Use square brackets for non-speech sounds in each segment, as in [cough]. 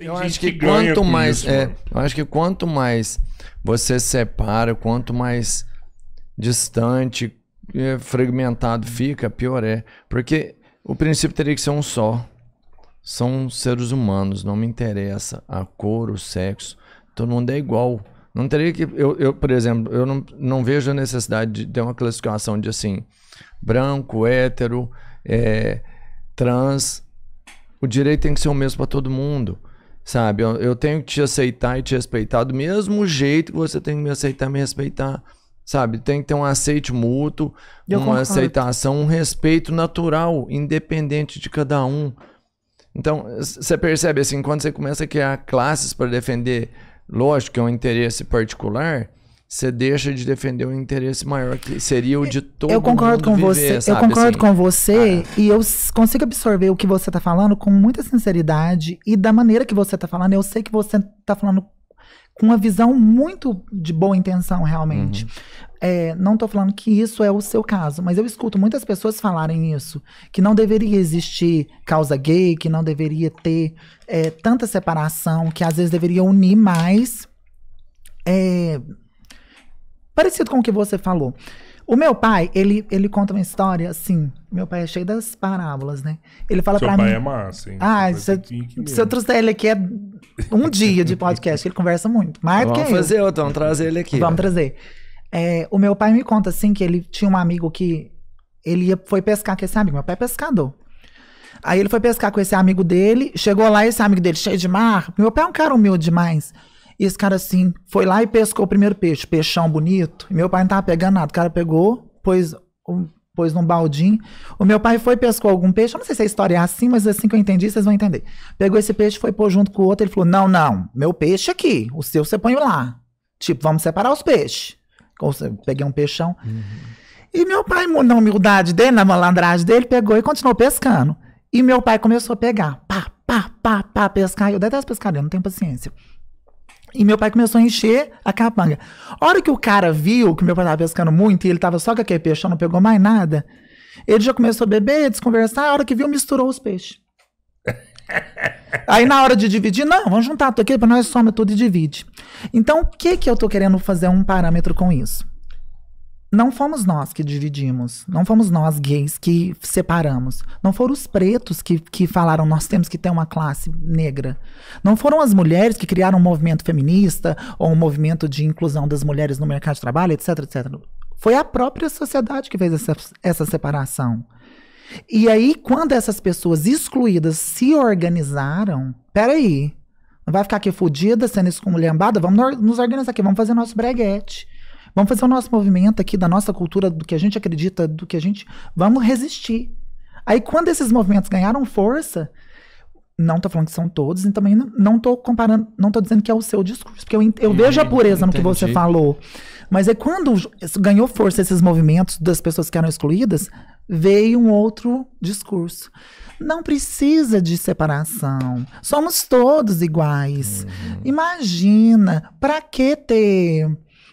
Tem eu acho que, que quanto mais, isso, é, eu acho que quanto mais você separa, quanto mais distante, é, fragmentado fica, pior é, porque o princípio teria que ser um só. São seres humanos, não me interessa a cor, o sexo, todo mundo é igual. Não teria que. Eu, eu por exemplo, eu não, não vejo a necessidade de ter uma classificação de assim: branco, hétero, é, trans. O direito tem que ser o mesmo para todo mundo. Sabe? Eu, eu tenho que te aceitar e te respeitar do mesmo jeito que você tem que me aceitar e me respeitar. Sabe? Tem que ter um aceite mútuo, eu uma concordo. aceitação, um respeito natural, independente de cada um. Então, você percebe assim, quando você começa a criar classes para defender, lógico que é um interesse particular, você deixa de defender um interesse maior que seria o de todo eu concordo mundo com viver, você sabe? eu concordo assim, com você ah, e eu consigo absorver o que você está falando com muita sinceridade e da maneira que você está falando eu sei que você está falando com uma visão muito de boa intenção realmente uhum. é, não estou falando que isso é o seu caso mas eu escuto muitas pessoas falarem isso que não deveria existir causa gay que não deveria ter é, tanta separação que às vezes deveria unir mais é, Parecido com o que você falou. O meu pai, ele, ele conta uma história assim. Meu pai é cheio das parábolas, né? Ele fala Seu pra mim. Meu pai é massa, hein? Ah, se, eu, se eu trouxer ele aqui é um dia de podcast, ele conversa muito. Mais vamos do que fazer eu. outro, vamos trazer ele aqui. Vamos trazer. É, o meu pai me conta assim que ele tinha um amigo que ele ia, foi pescar com esse amigo. Meu pai é pescador. Aí ele foi pescar com esse amigo dele, chegou lá, esse amigo dele cheio de mar. Meu pai é um cara humilde demais. E esse cara assim, foi lá e pescou o primeiro peixe, peixão bonito. E meu pai não tava pegando nada. O cara pegou, pôs, pôs num baldinho. O meu pai foi pescou algum peixe. Eu não sei se a história é assim, mas assim que eu entendi, vocês vão entender. Pegou esse peixe, foi pôr junto com o outro. Ele falou: Não, não, meu peixe aqui, o seu você põe lá. Tipo, vamos separar os peixes. Peguei um peixão. Uhum. E meu pai, na humildade dele, na malandragem dele, pegou e continuou pescando. E meu pai começou a pegar. Pá, pá, pá, pá, pescar. Eu detesto pescar, eu não tenho paciência. E meu pai começou a encher a capanga. A hora que o cara viu que meu pai tava pescando muito e ele tava só com aquele peixe, não pegou mais nada, ele já começou a beber, a desconversar. A hora que viu, misturou os peixes. [laughs] Aí na hora de dividir, não, vamos juntar tudo aqui, para nós soma tudo e divide. Então, o que que eu tô querendo fazer um parâmetro com isso? não fomos nós que dividimos, não fomos nós gays que separamos, não foram os pretos que, que falaram nós temos que ter uma classe negra, não foram as mulheres que criaram um movimento feminista ou um movimento de inclusão das mulheres no mercado de trabalho, etc, etc. Foi a própria sociedade que fez essa, essa separação. E aí, quando essas pessoas excluídas se organizaram, peraí, não vai ficar aqui fudida sendo esculhambada, vamos nos organizar aqui, vamos fazer nosso breguete. Vamos fazer o nosso movimento aqui da nossa cultura, do que a gente acredita, do que a gente. Vamos resistir. Aí, quando esses movimentos ganharam força, não estou falando que são todos, e também não estou comparando, não estou dizendo que é o seu discurso, porque eu, eu vejo a pureza no que você falou. Mas é quando ganhou força esses movimentos das pessoas que eram excluídas, veio um outro discurso. Não precisa de separação. Somos todos iguais. Uhum. Imagina, para que ter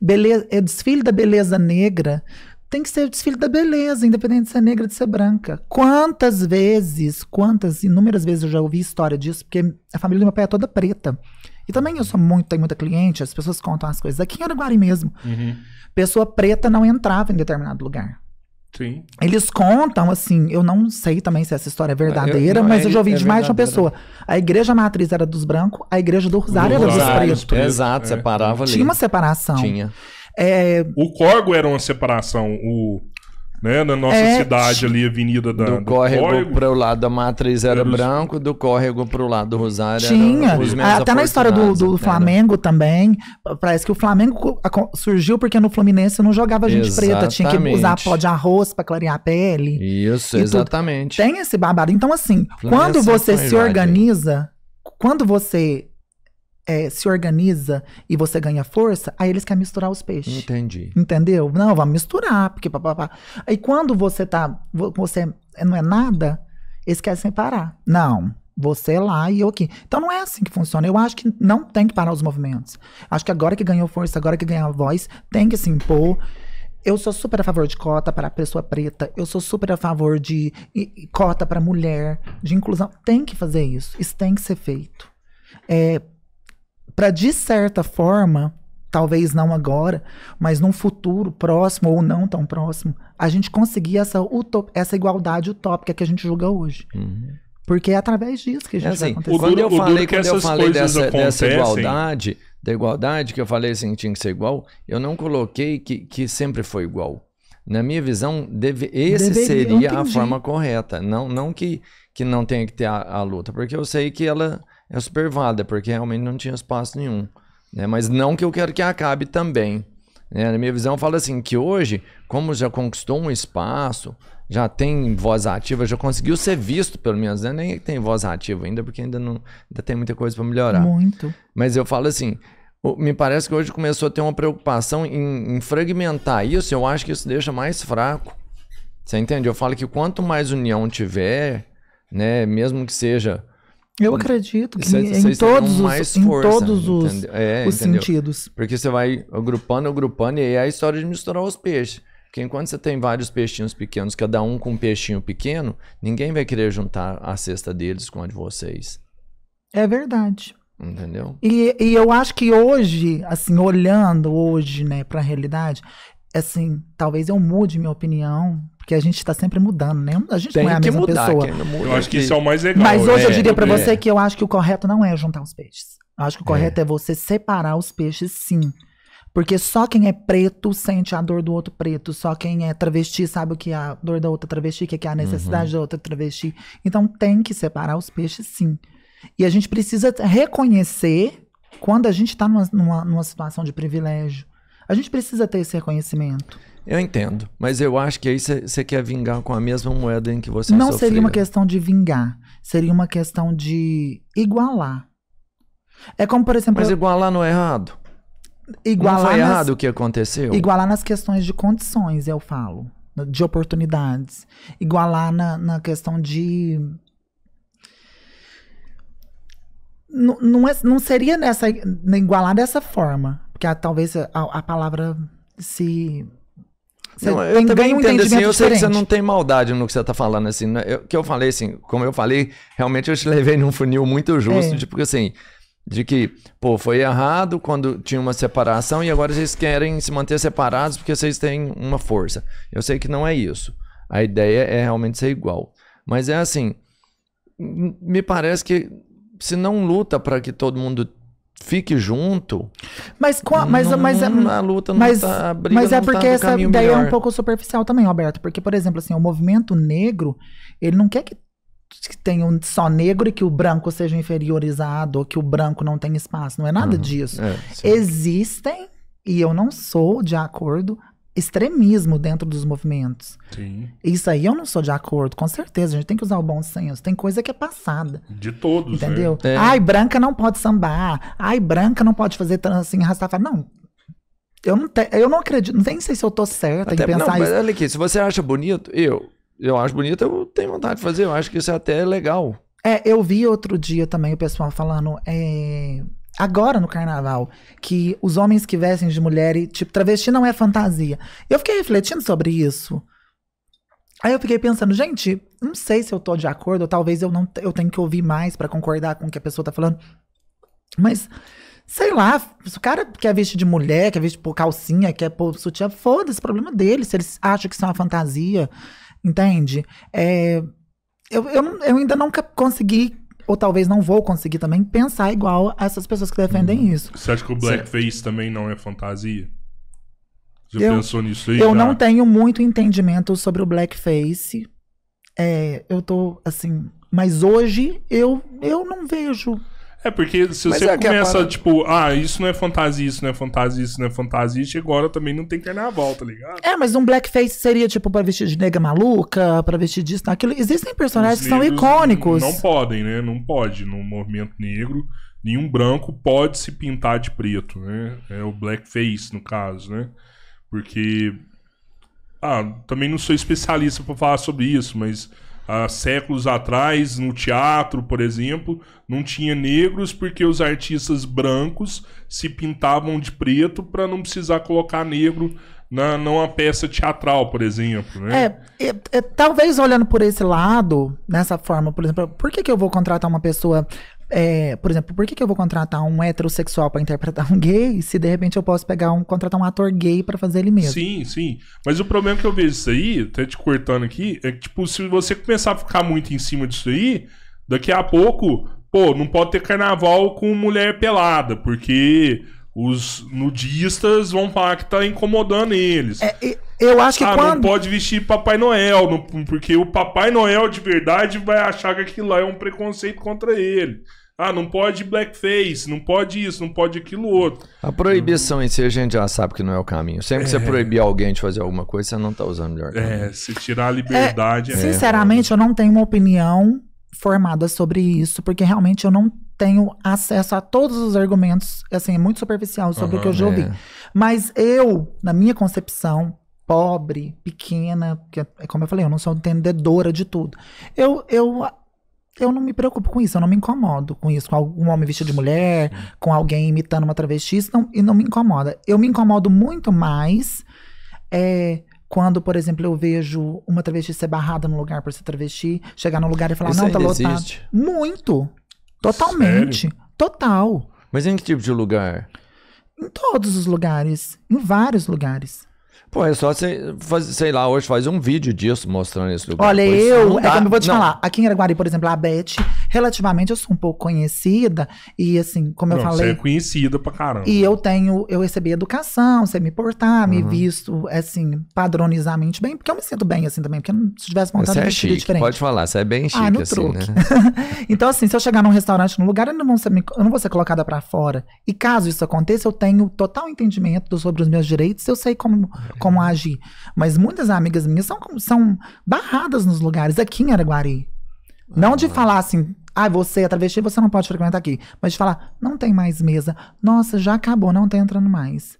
Beleza, é desfile da beleza negra tem que ser o desfile da beleza, independente de ser é negra, de ser branca. Quantas vezes, quantas, inúmeras vezes eu já ouvi história disso, porque a família do meu pai é toda preta. E também eu sou muito, tenho muita cliente, as pessoas contam as coisas. Aqui em Araguari mesmo, uhum. pessoa preta não entrava em determinado lugar. Sim. Eles contam, assim, eu não sei também se essa história é, é verdadeira, eu, mas é eu já ouvi é de mais de uma pessoa. A igreja matriz era dos brancos, a igreja do Rosário era dos pretos. Exato, é. separava ali. Tinha uma separação. Tinha. É... O corgo era uma separação. O né? Na nossa é, cidade ali, avenida da. Do, do córrego para o lado da Matriz era, era branco, do córrego para o lado do Rosário Tinha. Era, até na história do, do Flamengo era. também. Parece que o Flamengo surgiu porque no Fluminense não jogava gente exatamente. preta, tinha que usar pó de arroz para clarear a pele. Isso, exatamente. Tudo. Tem esse babado. Então, assim, quando é você se organiza, quando você é, se organiza e você ganha força, aí eles querem misturar os peixes. Entendi. Entendeu? Não, vamos misturar, porque papapá. Aí quando você tá, você não é nada, eles querem separar. Não, você é lá e eu aqui. Então não é assim que funciona. Eu acho que não tem que parar os movimentos. Acho que agora que ganhou força, agora que ganhou a voz, tem que se impor. Eu sou super a favor de cota para a pessoa preta. Eu sou super a favor de cota para mulher, de inclusão. Tem que fazer isso. Isso tem que ser feito. É, para de certa forma, talvez não agora, mas num futuro próximo ou não tão próximo, a gente conseguir essa, utop, essa igualdade utópica que a gente julga hoje. Uhum. Porque é através disso que a é gente assim, é assim, Quando eu falei, quando eu falei dessa, dessa, igualdade, da igualdade, que eu falei assim que tinha que ser igual, eu não coloquei que, que sempre foi igual. Na minha visão, deve, esse Deveria, seria a forma correta. Não, não que, que não tenha que ter a, a luta, porque eu sei que ela é supervada, porque realmente não tinha espaço nenhum. Né? Mas não que eu quero que acabe também. Né? Na minha visão, fala assim, que hoje, como já conquistou um espaço, já tem voz ativa, já conseguiu ser visto, pelo menos, né? nem é tem voz ativa ainda, porque ainda, não, ainda tem muita coisa para melhorar. Muito. Mas eu falo assim, me parece que hoje começou a ter uma preocupação em, em, fragmentar isso. Eu acho que isso deixa mais fraco. Você entende? Eu falo que quanto mais união tiver, né, mesmo que seja eu hum. acredito que cê, em, cê todos os, em força, todos os, é, os sentidos. Porque você vai agrupando, agrupando, e aí é a história de misturar os peixes. Porque enquanto você tem vários peixinhos pequenos, cada um com um peixinho pequeno, ninguém vai querer juntar a cesta deles com a de vocês. É verdade. Entendeu? E, e eu acho que hoje, assim, olhando hoje, né, para a realidade, assim, talvez eu mude minha opinião, porque a gente está sempre mudando, né? A gente Tem não é a mesma mudar, pessoa. Eu acho que isso é o mais legal. Mas hoje é, eu diria para é. você que eu acho que o correto não é juntar os peixes. Eu acho que o é. correto é. é você separar os peixes, sim. Porque só quem é preto sente a dor do outro preto. Só quem é travesti sabe o que é a dor da outra travesti, o que é, é a necessidade uhum. da outra travesti. Então tem que separar os peixes, sim. E a gente precisa reconhecer quando a gente está numa, numa, numa situação de privilégio. A gente precisa ter esse reconhecimento. Eu entendo, mas eu acho que aí você quer vingar com a mesma moeda em que você Não sofreu. seria uma questão de vingar, seria uma questão de igualar. É como, por exemplo. Mas igualar não é errado? Igualar. Não foi errado o que aconteceu? Igualar nas questões de condições, eu falo. De oportunidades. Igualar na, na questão de. Não, não, é, não seria nessa, igualar dessa forma. Porque a, talvez a, a palavra se você não, eu também entendo, um assim, eu diferente. sei que você não tem maldade no que você está falando, assim, né? eu, que eu falei, assim, como eu falei, realmente eu te levei num funil muito justo, é. de, porque assim, de que, pô, foi errado quando tinha uma separação e agora vocês querem se manter separados porque vocês têm uma força. Eu sei que não é isso. A ideia é realmente ser igual. Mas é assim, me parece que se não luta para que todo mundo fique junto. Mas a, mas não, mas é, hum, a luta não mas, tá, a briga mas é tá porque tá essa ideia melhor. é um pouco superficial também, Roberto, porque por exemplo, assim, o movimento negro, ele não quer que que um só negro e que o branco seja inferiorizado, ou que o branco não tenha espaço, não é nada uhum. disso. É, Existem, e eu não sou de acordo, extremismo dentro dos movimentos. Sim. Isso aí eu não sou de acordo, com certeza. A gente tem que usar o bom senso. Tem coisa que é passada. De todos, Entendeu? É. Ai, branca não pode sambar. Ai, branca não pode fazer assim, rastafari. Não. Eu não, te, eu não acredito, nem sei se eu tô certa até, em pensar não, isso. Mas olha aqui, se você acha bonito, eu, eu acho bonito, eu tenho vontade de fazer. Eu acho que isso é até é legal. É, eu vi outro dia também o pessoal falando, é, agora no carnaval, que os homens que vestem de mulher e, tipo, travesti não é fantasia. Eu fiquei refletindo sobre isso. Aí eu fiquei pensando, gente, não sei se eu tô de acordo, ou talvez eu não eu tenho que ouvir mais para concordar com o que a pessoa tá falando. Mas sei lá, se o cara quer vestir de mulher, quer vestir por calcinha, quer pôr sutiã, foda-se, é problema dele, se eles acham que isso é uma fantasia, entende? É, eu, eu, eu ainda nunca consegui ou talvez não vou conseguir também pensar igual a essas pessoas que defendem hum. isso. Você acha que o blackface também não é fantasia? Você eu, pensou nisso aí? Eu já? Ah. não tenho muito entendimento sobre o blackface. É, eu tô assim, mas hoje eu eu não vejo é, porque se Mas você é começa, para... tipo, ah, isso não é fantasia, isso não é fantasia, isso não é fantasia, e agora também não tem carnaval, tá ligado? É, mas um blackface seria, tipo, pra vestir de nega maluca, pra vestir disso, naquilo. Existem personagens que são icônicos. Não podem, né? Não pode. No movimento negro, nenhum branco pode se pintar de preto, né? É o blackface, no caso, né? Porque. Ah, também não sou especialista para falar sobre isso, mas há séculos atrás, no teatro, por exemplo, não tinha negros porque os artistas brancos se pintavam de preto para não precisar colocar negro na, numa peça teatral, por exemplo. Né? É, é, é, talvez olhando por esse lado, nessa forma, por exemplo, por que, que eu vou contratar uma pessoa é, por exemplo, por que, que eu vou contratar um heterossexual para interpretar um gay se de repente eu posso pegar um contratar um ator gay para fazer ele mesmo? Sim, sim. Mas o problema que eu vejo isso aí, até te cortando aqui, é que, tipo, se você começar a ficar muito em cima disso aí, daqui a pouco, pô, não pode ter carnaval com mulher pelada, porque os nudistas vão falar que tá incomodando eles. É, eu acho que ah, quando... não pode vestir Papai Noel, porque o Papai Noel de verdade vai achar que aquilo lá é um preconceito contra ele. Ah, não pode blackface, não pode isso, não pode aquilo outro. A proibição em si a gente já sabe que não é o caminho. Sempre que você é. proibir alguém de fazer alguma coisa, você não tá usando melhor. É, caminho. É, se tirar a liberdade. É, é... Sinceramente, eu não tenho uma opinião formada sobre isso, porque realmente eu não tenho acesso a todos os argumentos, assim, é muito superficial sobre uhum, o que eu já ouvi. É. Mas eu, na minha concepção, pobre, pequena, que, é, como eu falei, eu não sou entendedora de tudo. Eu, eu eu não me preocupo com isso, eu não me incomodo com isso, com algum homem vestido de mulher, com alguém imitando uma travesti, isso não, e não me incomoda. Eu me incomodo muito mais é, quando, por exemplo, eu vejo uma travesti ser barrada num lugar por ser travesti, chegar num lugar e falar, isso não, tá lotado. Existe? Muito. Totalmente. Sério? Total. Mas em que tipo de lugar? Em todos os lugares. Em vários lugares. Pô, é só você, sei lá, hoje faz um vídeo disso mostrando isso. Olha, eu, não é dá, como eu vou te não. falar, aqui em Araguari, por exemplo, a Beth, relativamente eu sou um pouco conhecida e assim, como não, eu falei, você é conhecida pra caramba. E eu tenho, eu recebi educação, sei me portar, uhum. me visto assim, padronizamente bem, porque eu me sinto bem assim também, porque se tivesse vontade você é chique, diferente. Pode falar, você é bem chique ah, no assim, né? truque. Né? [laughs] então assim, se eu chegar num restaurante, num lugar, eu não vou ser, eu não vou ser colocada para fora. E caso isso aconteça, eu tenho total entendimento sobre os meus direitos, eu sei como como é. agir. Mas muitas amigas minhas são são barradas nos lugares aqui em Araguari. Não de uhum. falar assim, ah, você é travesti, você não pode frequentar aqui. Mas de falar, não tem mais mesa. Nossa, já acabou, não tá entrando mais.